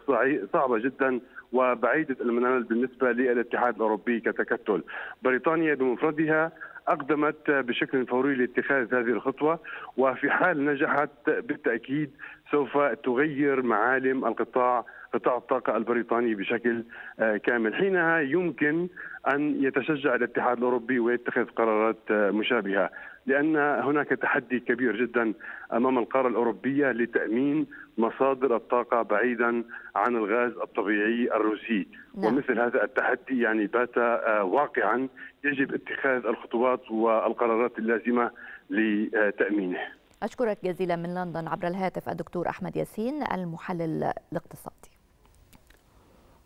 صعبه جدا وبعيدة المنال بالنسبة للاتحاد الأوروبي كتكتل بريطانيا بمفردها أقدمت بشكل فوري لاتخاذ هذه الخطوة وفي حال نجحت بالتأكيد سوف تغير معالم القطاع قطاع الطاقة البريطاني بشكل آه، كامل حينها يمكن أن يتشجع الاتحاد الأوروبي ويتخذ قرارات آه، مشابهة لأن هناك تحدي كبير جدا أمام القارة الأوروبية لتأمين مصادر الطاقة بعيدا عن الغاز الطبيعي الروسي نعم. ومثل هذا التحدي يعني بات آه، واقعا يجب اتخاذ الخطوات والقرارات اللازمة لتأمينه أشكرك جزيلا من لندن عبر الهاتف الدكتور أحمد ياسين المحلل الاقتصادي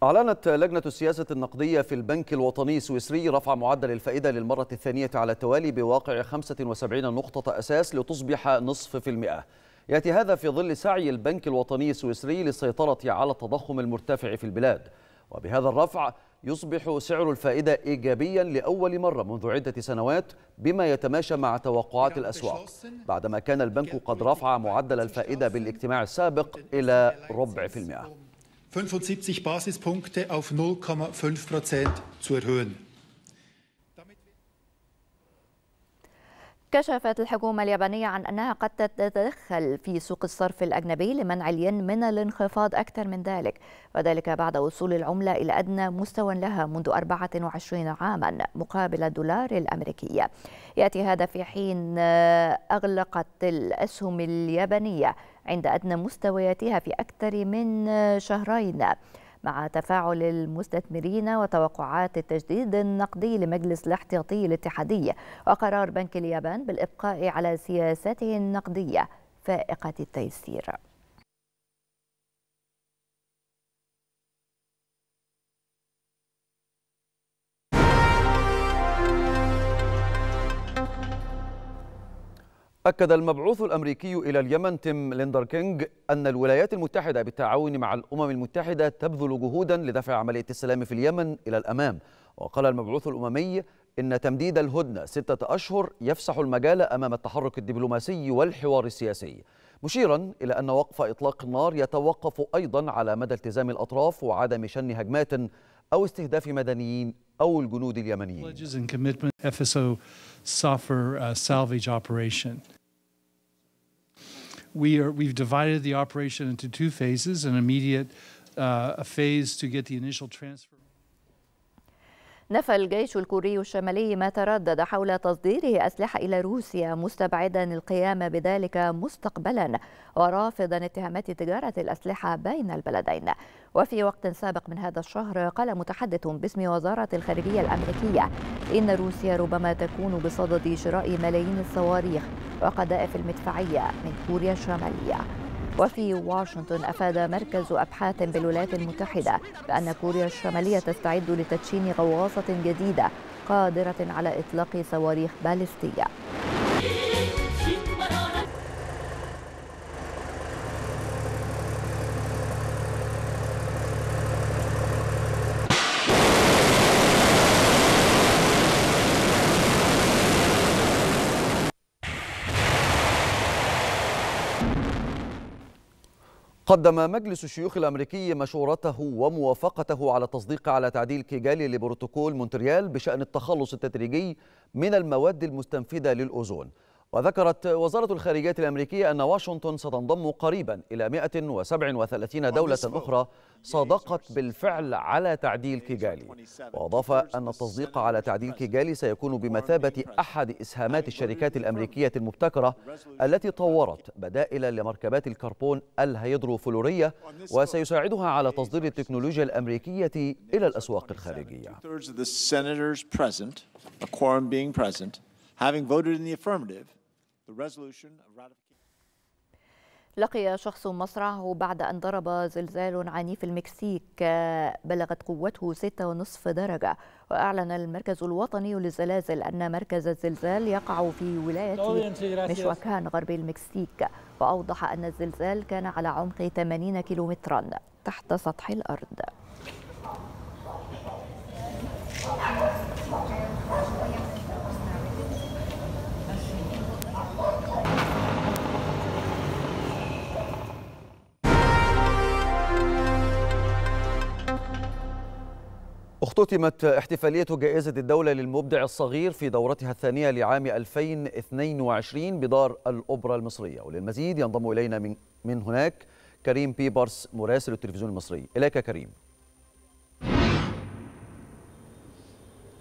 أعلنت لجنة السياسة النقدية في البنك الوطني السويسري رفع معدل الفائدة للمرة الثانية على التوالي بواقع 75 نقطة أساس لتصبح نصف في المئة يأتي هذا في ظل سعي البنك الوطني السويسري للسيطرة على التضخم المرتفع في البلاد وبهذا الرفع يصبح سعر الفائدة إيجابيا لأول مرة منذ عدة سنوات بما يتماشى مع توقعات الأسواق بعدما كان البنك قد رفع معدل الفائدة بالاجتماع السابق إلى ربع في المئة 75 Basispunkte auf 0,5 Prozent zu erhöhen. كشفت الحكومة اليابانية عن أنها قد تتدخل في سوق الصرف الأجنبي لمنع الين من الانخفاض أكثر من ذلك وذلك بعد وصول العملة إلى أدنى مستوى لها منذ 24 عاما مقابل الدولار الأمريكي يأتي هذا في حين آه، أغلقت الأسهم اليابانية عند أدنى مستوياتها في أكثر من آه، شهرين مع تفاعل المستثمرين وتوقعات التجديد النقدي لمجلس الاحتياطي الاتحادي وقرار بنك اليابان بالإبقاء على سياساته النقدية فائقة التيسير أكد المبعوث الأمريكي إلى اليمن تيم ليندر كينج أن الولايات المتحدة بالتعاون مع الأمم المتحدة تبذل جهودا لدفع عملية السلام في اليمن إلى الأمام وقال المبعوث الأممي إن تمديد الهدنة ستة أشهر يفسح المجال أمام التحرك الدبلوماسي والحوار السياسي مشيرا إلى أن وقف إطلاق النار يتوقف أيضا على مدى التزام الأطراف وعدم شن هجمات أو استهداف مدنيين أو الجنود اليمنيين uh, We are, we've divided the operation into two phases, an immediate uh, a phase to get the initial transfer. نفى الجيش الكوري الشمالي ما تردد حول تصديره أسلحة إلى روسيا مستبعدا القيام بذلك مستقبلا ورافضا اتهامات تجارة الأسلحة بين البلدين وفي وقت سابق من هذا الشهر قال متحدث باسم وزارة الخارجية الأمريكية إن روسيا ربما تكون بصدد شراء ملايين الصواريخ وقذائف المدفعية من كوريا الشمالية وفي واشنطن أفاد مركز أبحاث بالولايات المتحدة بأن كوريا الشمالية تستعد لتدشين غواصة جديدة قادرة على إطلاق صواريخ باليستية قدم مجلس الشيوخ الأمريكي مشورته وموافقته على التصديق على تعديل كيجالي لبروتوكول مونتريال بشأن التخلص التدريجي من المواد المستنفذة للأوزون وذكرت وزارة الخارجية الأمريكية أن واشنطن ستنضم قريبا إلى 137 دولة أخرى صادقت بالفعل على تعديل كيجالي وأضاف أن التصديق على تعديل كيجالي سيكون بمثابة أحد إسهامات الشركات الأمريكية المبتكرة التي طورت بدائل لمركبات الكربون الهيدروفلورية وسيساعدها على تصدير التكنولوجيا الأمريكية إلى الأسواق الخارجية having voted in the affirmative the resolution of ratification. لقي شخص مصرعه بعد أن ضرب زلزال عنيف المكسيك بلغت قوته 6.5 درجة وأعلن المركز الوطني للزلازل أن مركز الزلزال يقع في ولاية مشوكان غرب المكسيك وأوضح أن الزلزال كان على عمق 80 كيلومترا تحت سطح الأرض اختتمت احتفالية جائزة الدولة للمبدع الصغير في دورتها الثانية لعام 2022 بدار الأوبرا المصرية وللمزيد ينضم إلينا من, من هناك كريم بيبرس مراسل التلفزيون المصري إليك كريم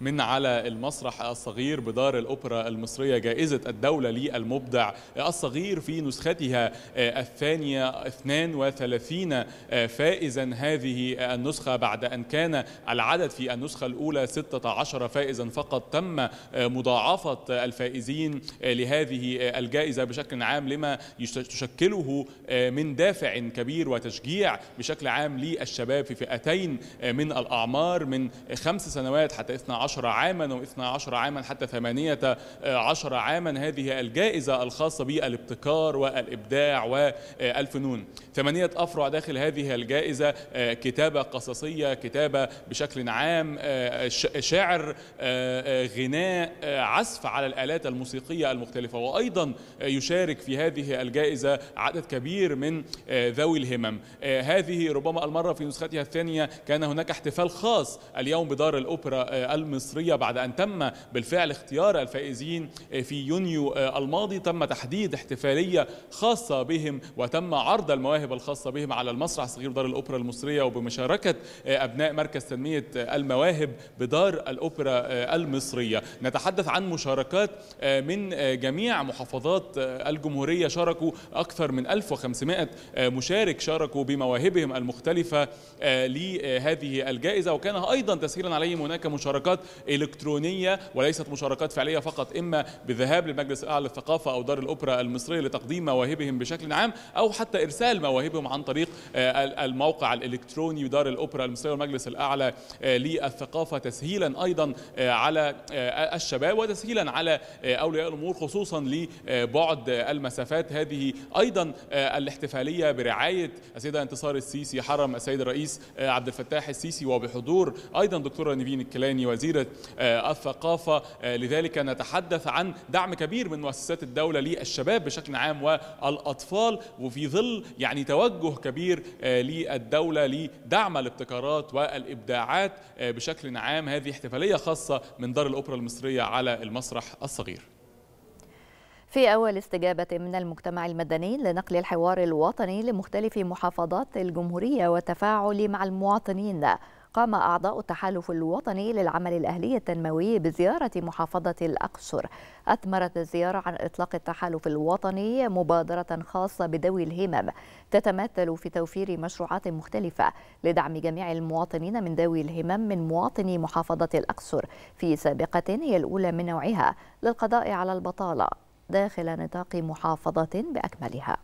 من على المسرح الصغير بدار الأوبرا المصرية جائزة الدولة للمبدع الصغير في نسختها آه، الثانية 32 آه، فائزا هذه النسخة بعد أن كان العدد في النسخة الأولى 16 فائزا فقط تم آه، مضاعفة الفائزين لهذه الجائزة بشكل عام لما تشكله من دافع كبير وتشجيع بشكل عام للشباب في فئتين من الأعمار من خمس سنوات حتى 12 عشر عاما واثنا عشر عاما حتى ثمانية آه، عشر عاما هذه الجائزة الخاصة بالابتكار والإبداع والفنون ثمانية أفرع داخل هذه الجائزة آه، كتابة قصصية كتابة بشكل عام آه، شعر غناء عزف على الآلات الموسيقية المختلفة وأيضا يشارك في هذه الجائزة عدد كبير من ذوي الهمم هذه ربما المرة في نسختها الثانية كان هناك احتفال خاص اليوم بدار الأوبرا المصرية المصرية بعد أن تم بالفعل اختيار الفائزين في يونيو آه، الماضي تم تحديد احتفالية خاصة بهم وتم عرض المواهب الخاصة بهم على المسرح صغير دار الأوبرا المصرية وبمشاركة آه، أبناء مركز تنمية آه، المواهب بدار الأوبرا المصرية نتحدث عن مشاركات من جميع محافظات الجمهورية شاركوا أكثر من 1500 مشارك شاركوا بمواهبهم المختلفة لهذه الجائزة وكان أيضا تسهيلا عليهم هناك مشاركات إلكترونية وليست مشاركات فعلية فقط إما بالذهاب للمجلس الأعلى للثقافة أو دار الأوبرا المصرية لتقديم مواهبهم بشكل عام أو حتى إرسال مواهبهم عن طريق آه، الموقع الإلكتروني دار الأوبرا المصرية والمجلس الأعلى آه، للثقافة تسهيلا أيضا آه، على الشباب وتسهيلا على أولياء الأمور خصوصا لبعد المسافات هذه أيضا الاحتفالية برعاية السيدة انتصار السيسي حرم السيد الرئيس عبد الفتاح السيسي وبحضور أيضا دكتورة نيفين الكلاني وزير وزيرة آه، الثقافة آه، لذلك نتحدث عن دعم كبير من مؤسسات الدولة للشباب بشكل عام والأطفال وفي ظل يعني توجه كبير آه، للدولة لدعم الابتكارات والإبداعات بشكل عام هذه احتفالية خاصة من دار الأوبرا المصرية على المسرح الصغير في أول استجابة من المجتمع المدني لنقل الحوار الوطني لمختلف محافظات الجمهورية والتفاعل مع المواطنين قام أعضاء التحالف الوطني للعمل الأهلي التنموي بزيارة محافظة الأقصر أثمرت الزيارة عن إطلاق التحالف الوطني مبادرة خاصة بذوي الهمم تتمثل في توفير مشروعات مختلفة لدعم جميع المواطنين من ذوي الهمم من مواطني محافظة الأقصر في سابقة هي الأولى من نوعها للقضاء على البطالة داخل نطاق محافظة بأكملها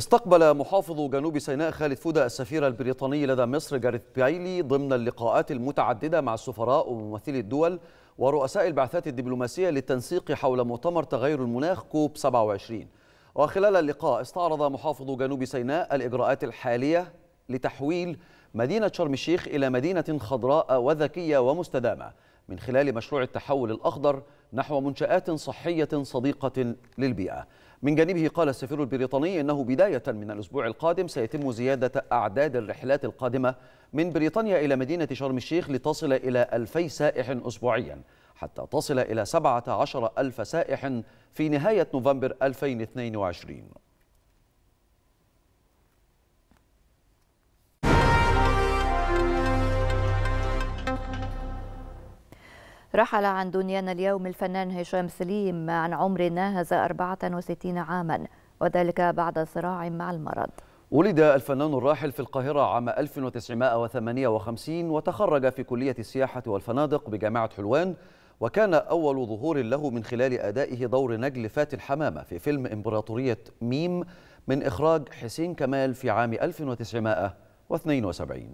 استقبل محافظ جنوب سيناء خالد فودة السفير البريطاني لدى مصر جاريث بايلي ضمن اللقاءات المتعددة مع السفراء وممثلي الدول ورؤساء البعثات الدبلوماسية للتنسيق حول مؤتمر تغير المناخ كوب 27 وخلال اللقاء استعرض محافظ جنوب سيناء الإجراءات الحالية لتحويل مدينة شرم الشيخ إلى مدينة خضراء وذكية ومستدامة من خلال مشروع التحول الأخضر نحو منشآت صحية صديقة للبيئة من جانبه قال السفير البريطاني انه بدايه من الاسبوع القادم سيتم زياده اعداد الرحلات القادمه من بريطانيا الى مدينه شرم الشيخ لتصل الى 2000 سائح اسبوعيا حتى تصل الى 17 ألف سائح في نهايه نوفمبر 2022 رحل عن دنيانا اليوم الفنان هشام سليم عن عمر ناهز 64 عاما وذلك بعد صراع مع المرض ولد الفنان الراحل في القاهرة عام 1958 وتخرج في كلية السياحة والفنادق بجامعة حلوان وكان أول ظهور له من خلال أدائه دور نجل فات حمامة في فيلم إمبراطورية ميم من إخراج حسين كمال في عام 1972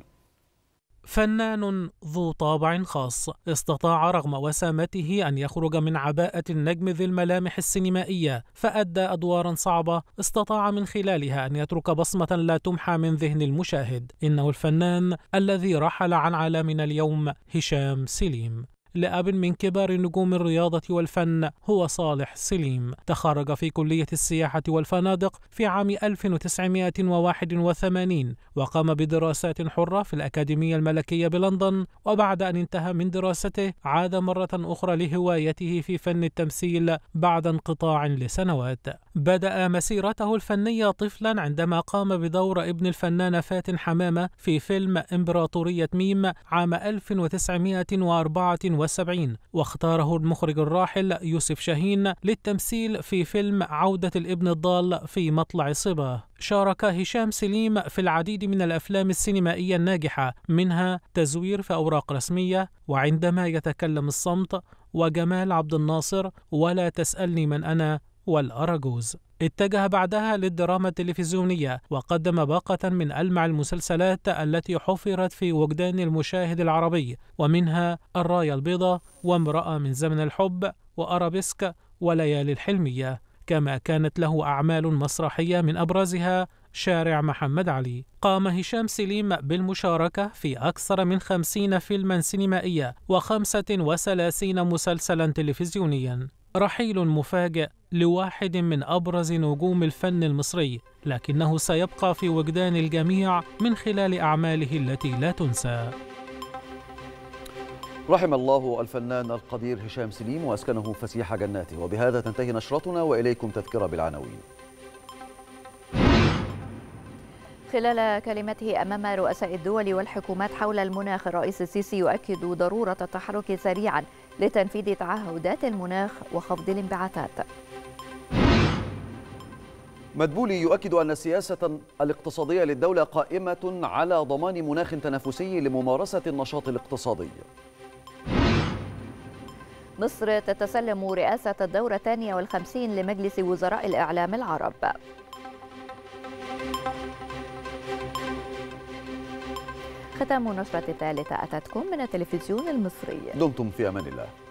فنان ذو طابع خاص استطاع رغم وسامته أن يخرج من عباءة النجم ذي الملامح السينمائية فأدى أدوارا صعبة استطاع من خلالها أن يترك بصمة لا تمحى من ذهن المشاهد إنه الفنان الذي رحل عن عالمنا اليوم هشام سليم لأب من كبار نجوم الرياضة والفن هو صالح سليم تخرج في كلية السياحة والفنادق في عام 1981 وقام بدراسات حرة في الأكاديمية الملكية بلندن وبعد أن انتهى من دراسته عاد مرة أخرى لهوايته في فن التمثيل بعد انقطاع لسنوات بدأ مسيرته الفنية طفلا عندما قام بدور ابن الفنانة فاتن حمامة في فيلم إمبراطورية ميم عام 1984 1970 واختاره المخرج الراحل يوسف شاهين للتمثيل في فيلم عودة الابن الضال في مطلع صبا شارك هشام سليم في العديد من الأفلام السينمائية الناجحة منها تزوير في أوراق رسمية وعندما يتكلم الصمت وجمال عبد الناصر ولا تسألني من أنا والأراجوز اتجه بعدها للدراما التلفزيونية وقدم باقة من ألمع المسلسلات التي حفرت في وجدان المشاهد العربي ومنها الراية البيضاء وامرأة من زمن الحب وأرابيسك وليالي الحلمية كما كانت له أعمال مسرحية من أبرزها شارع محمد علي قام هشام سليم بالمشاركة في أكثر من خمسين فيلما سينمائيا وخمسة وثلاثين مسلسلا تلفزيونيا رحيل مفاجئ لواحد من أبرز نجوم الفن المصري لكنه سيبقى في وجدان الجميع من خلال أعماله التي لا تنسى رحم الله الفنان القدير هشام سليم وأسكنه فسيح جناته وبهذا تنتهي نشرتنا وإليكم تذكرة بالعناوين خلال كلمته أمام رؤساء الدول والحكومات حول المناخ الرئيس السيسي يؤكد ضرورة التحرك سريعا لتنفيذ تعهدات المناخ وخفض الانبعاثات مدبولي يؤكد أن السياسة الاقتصادية للدولة قائمة على ضمان مناخ تنافسي لممارسة النشاط الاقتصادي مصر تتسلم رئاسة الدورة الثانية والخمسين لمجلس وزراء الإعلام العرب ختام نشرة الثالثة أتتكم من التلفزيون المصري دمتم في أمان الله